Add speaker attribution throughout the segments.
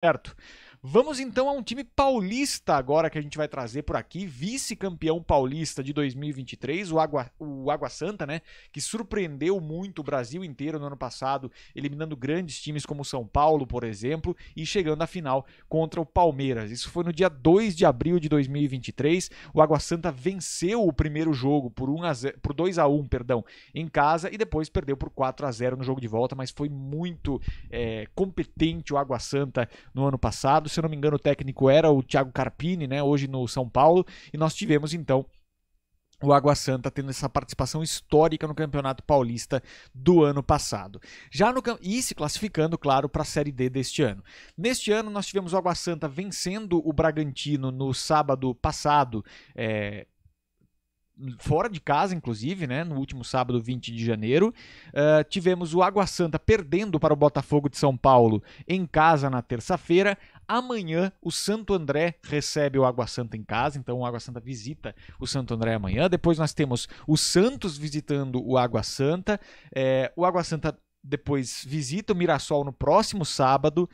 Speaker 1: certo Vamos então a um time paulista agora que a gente vai trazer por aqui, vice-campeão paulista de 2023, o Água, o Água Santa, né? Que surpreendeu muito o Brasil inteiro no ano passado, eliminando grandes times como São Paulo, por exemplo, e chegando à final contra o Palmeiras. Isso foi no dia 2 de abril de 2023. O Água Santa venceu o primeiro jogo por, 1 a 0, por 2 a 1 perdão, em casa e depois perdeu por 4 a 0 no jogo de volta, mas foi muito é, competente o Água Santa no ano passado se eu não me engano, o técnico era o Thiago Carpini, né? Hoje no São Paulo. E nós tivemos então o Água Santa tendo essa participação histórica no Campeonato Paulista do ano passado. Já no e se classificando, claro, para a Série D deste ano. Neste ano nós tivemos o Água Santa vencendo o Bragantino no sábado passado, é, fora de casa, inclusive, né? No último sábado, 20 de janeiro. Uh, tivemos o Água Santa perdendo para o Botafogo de São Paulo em casa na terça-feira. Amanhã o Santo André recebe o Água Santa em casa, então o Água Santa visita o Santo André amanhã. Depois nós temos o Santos visitando o Água Santa. É, o Água Santa depois visita o Mirassol no próximo sábado.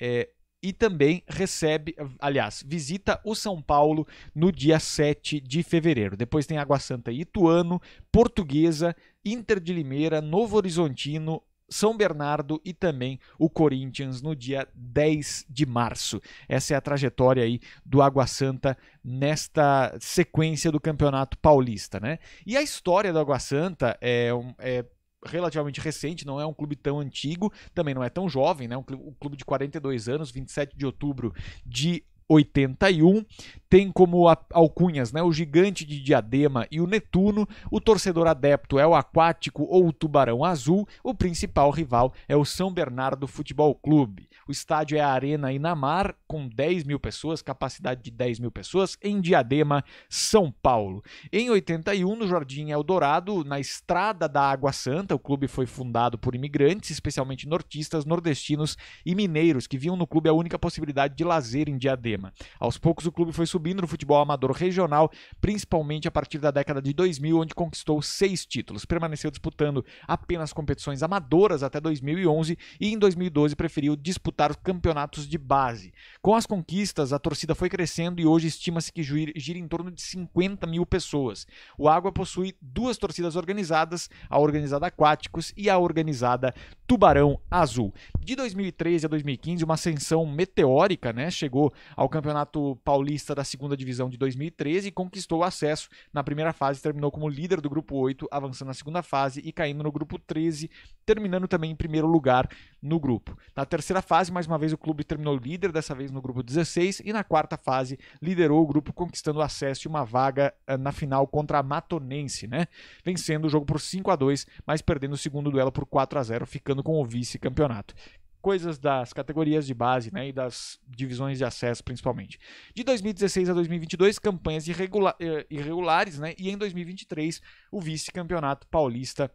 Speaker 1: É, e também recebe, aliás, visita o São Paulo no dia 7 de fevereiro. Depois tem Água Santa Ituano, Portuguesa, Inter de Limeira, Novo Horizontino, são Bernardo e também o Corinthians no dia 10 de março. Essa é a trajetória aí do Água Santa nesta sequência do Campeonato Paulista, né? E a história do Água Santa é, é relativamente recente, não é um clube tão antigo, também não é tão jovem, né? Um clube, um clube de 42 anos, 27 de outubro de 81, tem como alcunhas né, o gigante de diadema e o Netuno, o torcedor adepto é o aquático ou o tubarão azul, o principal rival é o São Bernardo Futebol Clube. O estádio é a Arena Inamar, com 10 mil pessoas, capacidade de 10 mil pessoas, em Diadema, São Paulo. Em 81, no Jardim Eldorado, na Estrada da Água Santa, o clube foi fundado por imigrantes, especialmente nortistas, nordestinos e mineiros, que viam no clube é a única possibilidade de lazer em Diadema problema. Aos poucos, o clube foi subindo no futebol amador regional, principalmente a partir da década de 2000, onde conquistou seis títulos. Permaneceu disputando apenas competições amadoras até 2011 e em 2012 preferiu disputar os campeonatos de base. Com as conquistas, a torcida foi crescendo e hoje estima-se que gira em torno de 50 mil pessoas. O Água possui duas torcidas organizadas, a organizada Aquáticos e a organizada Tubarão Azul. De 2013 a 2015, uma ascensão meteórica, né? Chegou ao ao Campeonato Paulista da Segunda Divisão de 2013 e conquistou o acesso na primeira fase, terminou como líder do grupo 8, avançando na segunda fase e caindo no grupo 13, terminando também em primeiro lugar no grupo. Na terceira fase, mais uma vez o clube terminou líder, dessa vez no grupo 16, e na quarta fase liderou o grupo conquistando o acesso e uma vaga eh, na final contra a Matonense, né? Vencendo o jogo por 5 a 2, mas perdendo o segundo duelo por 4 a 0, ficando com o vice-campeonato coisas das categorias de base né, e das divisões de acesso, principalmente. De 2016 a 2022, campanhas irregula eh, irregulares, né, e em 2023, o vice-campeonato paulista.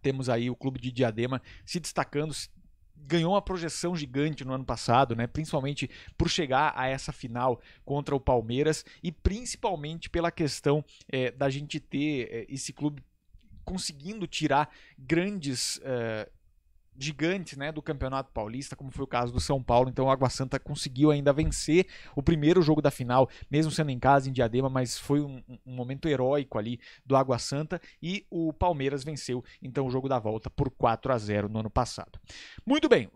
Speaker 1: Temos aí o clube de Diadema se destacando, ganhou uma projeção gigante no ano passado, né? Principalmente por chegar a essa final contra o Palmeiras e principalmente pela questão é, da gente ter é, esse clube conseguindo tirar grandes é, gigantes né, do Campeonato Paulista, como foi o caso do São Paulo. Então o Água Santa conseguiu ainda vencer o primeiro jogo da final, mesmo sendo em casa, em Diadema, mas foi um, um momento heróico ali do Água Santa e o Palmeiras venceu então o jogo da volta por 4 a 0 no ano passado. Muito bem,